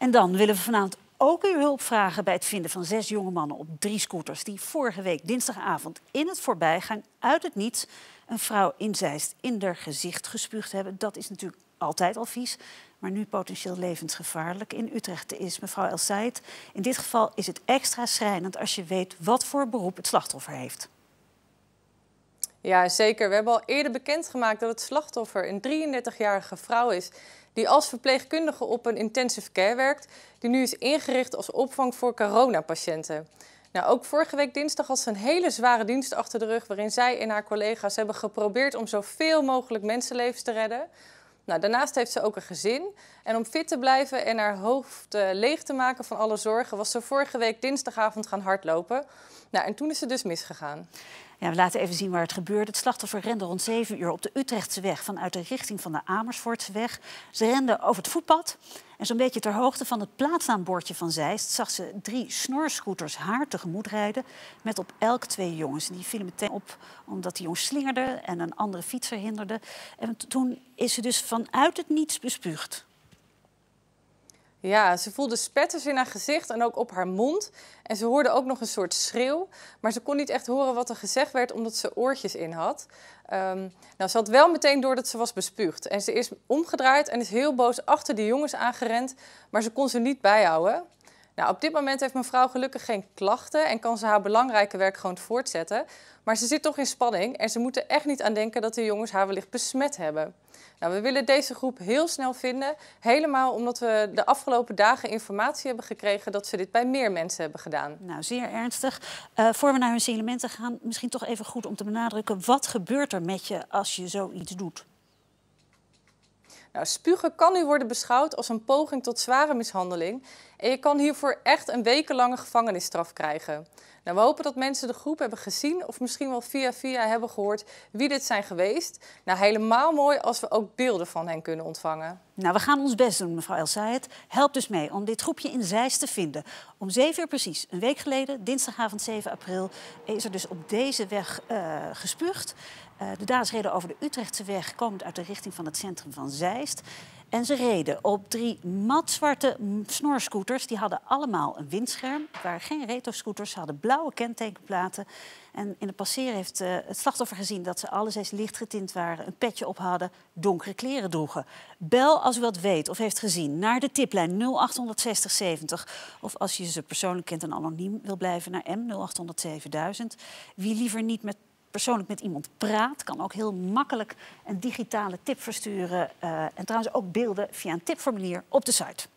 En dan willen we vanavond ook uw hulp vragen bij het vinden van zes jonge mannen op drie scooters... die vorige week dinsdagavond in het voorbijgaan uit het niets... een vrouw in Zeist in haar gezicht gespuugd hebben. Dat is natuurlijk altijd al vies, maar nu potentieel levensgevaarlijk. In Utrecht is mevrouw El Said. In dit geval is het extra schrijnend als je weet wat voor beroep het slachtoffer heeft. Ja, zeker. We hebben al eerder bekendgemaakt dat het slachtoffer een 33-jarige vrouw is die als verpleegkundige op een intensive care werkt, die nu is ingericht als opvang voor coronapatiënten. Nou, ook vorige week dinsdag had ze een hele zware dienst achter de rug, waarin zij en haar collega's hebben geprobeerd om zoveel mogelijk mensenlevens te redden. Nou, daarnaast heeft ze ook een gezin. En om fit te blijven en haar hoofd eh, leeg te maken van alle zorgen, was ze vorige week dinsdagavond gaan hardlopen. Nou, en toen is ze dus misgegaan. Ja, we laten even zien waar het gebeurde. Het slachtoffer rende rond 7 uur op de Utrechtse weg vanuit de richting van de Amersfoortse weg. Ze rende over het voetpad. En zo'n beetje ter hoogte van het plaatsnaambordje van Zeist zag ze drie snorscooters haar tegemoet rijden. Met op elk twee jongens. die vielen meteen op omdat die jongens slingerden en een andere fietser hinderde. En toen is ze dus vanuit het niets bespuugd. Ja, ze voelde spetters in haar gezicht en ook op haar mond. En ze hoorde ook nog een soort schreeuw. Maar ze kon niet echt horen wat er gezegd werd, omdat ze oortjes in had. Ehm, nou, ze had wel meteen door dat ze was bespuugd. En ze is omgedraaid en is heel boos achter de jongens aangerend. Maar ze kon ze niet bijhouden. Nou, op dit moment heeft mevrouw gelukkig geen klachten en kan ze haar belangrijke werk gewoon voortzetten. Maar ze zit toch in spanning en ze moeten echt niet aan denken dat de jongens haar wellicht besmet hebben. Nou, we willen deze groep heel snel vinden, helemaal omdat we de afgelopen dagen informatie hebben gekregen dat ze dit bij meer mensen hebben gedaan. Nou, zeer ernstig. Uh, voor we naar hun signalementen gaan, misschien toch even goed om te benadrukken, wat gebeurt er met je als je zoiets doet? Nou, spugen kan nu worden beschouwd als een poging tot zware mishandeling. En je kan hiervoor echt een wekenlange gevangenisstraf krijgen. Nou, we hopen dat mensen de groep hebben gezien of misschien wel via via hebben gehoord wie dit zijn geweest. Nou, helemaal mooi als we ook beelden van hen kunnen ontvangen. Nou, we gaan ons best doen, mevrouw Elsaet. Help dus mee om dit groepje in Zeist te vinden. Om zeven uur precies, een week geleden, dinsdagavond 7 april, is er dus op deze weg uh, gespuugd. Eh, de daders reden over de Utrechtse weg, komend uit de richting van het centrum van Zeist. En ze reden op drie matzwarte snorscooters. Die hadden allemaal een windscherm. Het waren geen retro-scooters. Ze hadden blauwe kentekenplaten. En in het passeren heeft eh, het slachtoffer gezien dat ze alleseens licht getint waren, een petje op hadden, donkere kleren droegen. Bel als u wat weet of heeft gezien naar de tiplijn 0860 Of als je ze persoonlijk kent en anoniem wil blijven naar M 0800 7000. Wie liever niet met persoonlijk met iemand praat, kan ook heel makkelijk een digitale tip versturen. Eh, en trouwens ook beelden via een tipformulier op de site.